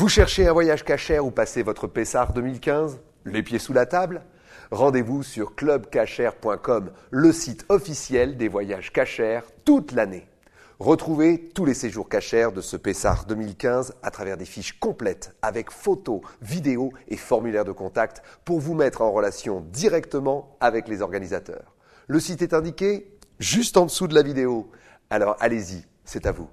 Vous cherchez un voyage cachère ou passez votre Pessar 2015 Les pieds sous la table Rendez-vous sur clubcachère.com, le site officiel des voyages cachères toute l'année. Retrouvez tous les séjours cachères de ce Pessar 2015 à travers des fiches complètes avec photos, vidéos et formulaires de contact pour vous mettre en relation directement avec les organisateurs. Le site est indiqué juste en dessous de la vidéo. Alors allez-y, c'est à vous.